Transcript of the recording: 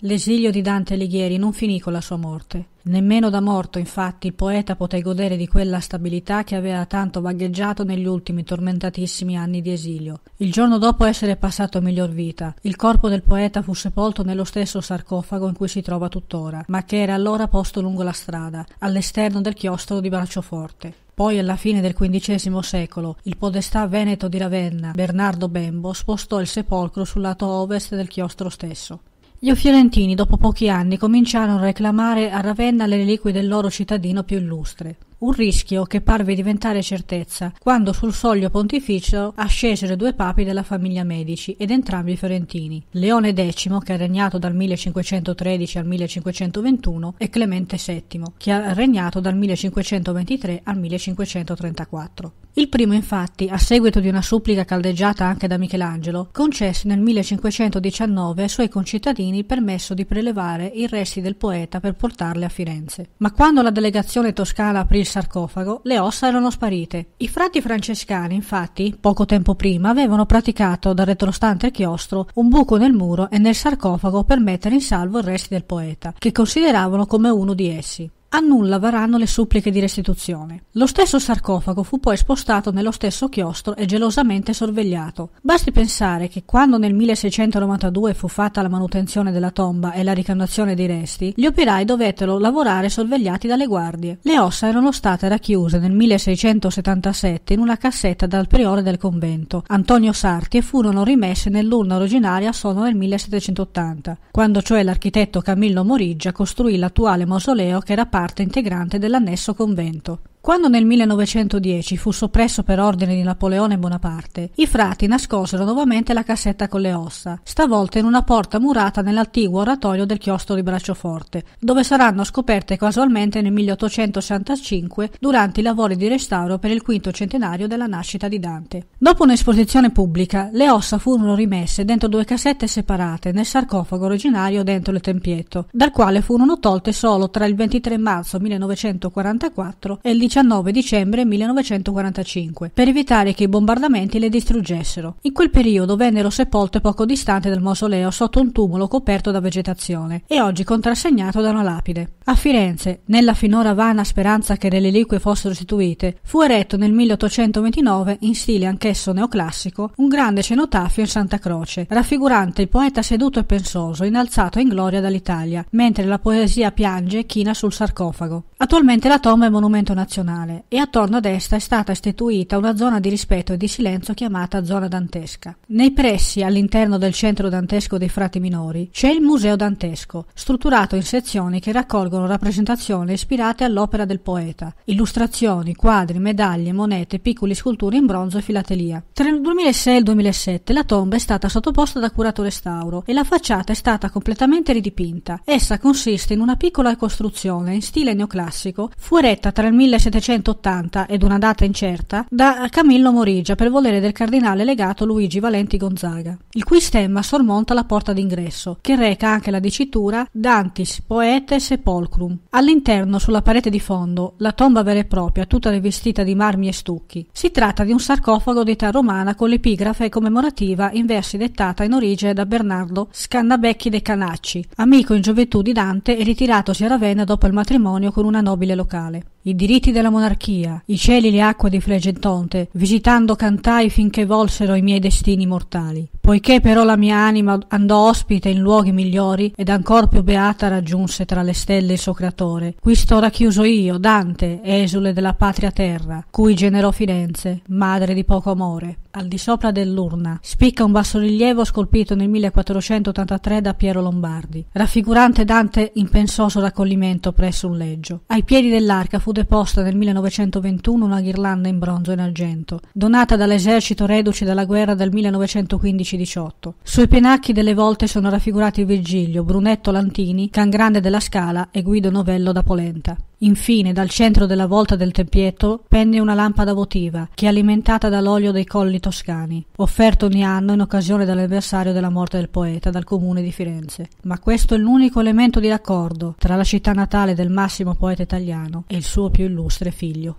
L'esilio di Dante Alighieri non finì con la sua morte. Nemmeno da morto, infatti, il poeta poté godere di quella stabilità che aveva tanto vagheggiato negli ultimi tormentatissimi anni di esilio. Il giorno dopo essere passato a miglior vita, il corpo del poeta fu sepolto nello stesso sarcofago in cui si trova tuttora, ma che era allora posto lungo la strada, all'esterno del chiostro di Braccioforte. Poi alla fine del XV secolo il podestà veneto di Ravenna, Bernardo Bembo, spostò il sepolcro sul lato ovest del chiostro stesso. Gli fiorentini dopo pochi anni cominciarono a reclamare a Ravenna le reliquie del loro cittadino più illustre. Un rischio che parve diventare certezza quando sul soglio pontificio ascesero due papi della famiglia Medici ed entrambi fiorentini, Leone X, che ha regnato dal 1513 al 1521, e Clemente VII, che ha regnato dal 1523 al 1534. Il primo, infatti, a seguito di una supplica caldeggiata anche da Michelangelo, concesse nel 1519 ai suoi concittadini il permesso di prelevare i resti del poeta per portarli a Firenze. Ma quando la delegazione toscana aprì il sarcofago, le ossa erano sparite. I frati francescani, infatti, poco tempo prima, avevano praticato dal retrostante chiostro un buco nel muro e nel sarcofago per mettere in salvo i resti del poeta, che consideravano come uno di essi a nulla varranno le suppliche di restituzione. Lo stesso sarcofago fu poi spostato nello stesso chiostro e gelosamente sorvegliato. Basti pensare che quando nel 1692 fu fatta la manutenzione della tomba e la ricandazione dei resti, gli operai dovettero lavorare sorvegliati dalle guardie. Le ossa erano state racchiuse nel 1677 in una cassetta dal priore del convento, Antonio Sarti, e furono rimesse nell'urna originaria solo nel 1780, quando cioè l'architetto Camillo Moriggia costruì l'attuale mausoleo che era parte parte integrante dell'annesso convento. Quando nel 1910 fu soppresso per ordine di Napoleone Bonaparte, i frati nascosero nuovamente la cassetta con le ossa, stavolta in una porta murata nell'antiguo oratorio del chiostro di Braccioforte, dove saranno scoperte casualmente nel 1865 durante i lavori di restauro per il quinto centenario della nascita di Dante. Dopo un'esposizione pubblica, le ossa furono rimesse dentro due cassette separate nel sarcofago originario dentro il tempietto, dal quale furono tolte solo tra il 23 marzo 1944 e il 17 19 dicembre 1945 per evitare che i bombardamenti le distruggessero. In quel periodo vennero sepolte poco distante dal mausoleo sotto un tumulo coperto da vegetazione e oggi contrassegnato da una lapide. A Firenze, nella finora vana speranza che le reliquie fossero restituite, fu eretto nel 1829 in stile anch'esso neoclassico un grande cenotafio in Santa Croce, raffigurante il poeta seduto e pensoso innalzato in gloria dall'Italia, mentre la poesia piange e china sul sarcofago. Attualmente la tomba è monumento nazionale nazionale e attorno ad essa è stata istituita una zona di rispetto e di silenzio chiamata Zona Dantesca. Nei pressi, all'interno del centro dantesco dei frati minori, c'è il Museo Dantesco, strutturato in sezioni che raccolgono rappresentazioni ispirate all'opera del poeta, illustrazioni, quadri, medaglie, monete, piccoli sculture in bronzo e filatelia. Tra il 2006 e il 2007 la tomba è stata sottoposta ad accurato restauro e la facciata è stata completamente ridipinta. Essa consiste in una piccola costruzione in stile neoclassico, fu eretta tra il 1700 1780 ed una data incerta, da Camillo Morigia per volere del cardinale legato Luigi Valenti Gonzaga, il cui stemma sormonta la porta d'ingresso, che reca anche la dicitura Dantis Poete Sepolcrum. All'interno, sulla parete di fondo, la tomba vera e propria, tutta rivestita di marmi e stucchi. Si tratta di un sarcofago d'età romana con l'epigrafe commemorativa in versi dettata in origine da Bernardo Scannabecchi de Canacci, amico in gioventù di Dante e ritiratosi a Ravenna dopo il matrimonio con una nobile locale i diritti della monarchia, i cieli e le acque di Flegetonte, visitando cantai finché volsero i miei destini mortali. Poiché però la mia anima andò ospite in luoghi migliori ed ancor più beata raggiunse tra le stelle il suo creatore, qui sto racchiuso io, Dante, esule della patria terra, cui generò Firenze, madre di poco amore. Al di sopra dell'urna spicca un bassorilievo scolpito nel 1483 da Piero Lombardi, raffigurante Dante in pensoso raccoglimento presso un leggio. Ai piedi dell'arca fu deposta nel 1921 una ghirlanda in bronzo e in argento, donata dall'esercito reduce dalla guerra del 1915-18. Sui penacchi delle volte sono raffigurati Virgilio, Brunetto Lantini, Can Grande della Scala e Guido Novello da Polenta. Infine, dal centro della volta del tempietto pende una lampada votiva che è alimentata dall'olio dei colli toscani, offerto ogni anno in occasione dell'anniversario della morte del poeta dal comune di Firenze. Ma questo è l'unico elemento di raccordo tra la città natale del massimo poeta italiano e il suo più illustre figlio.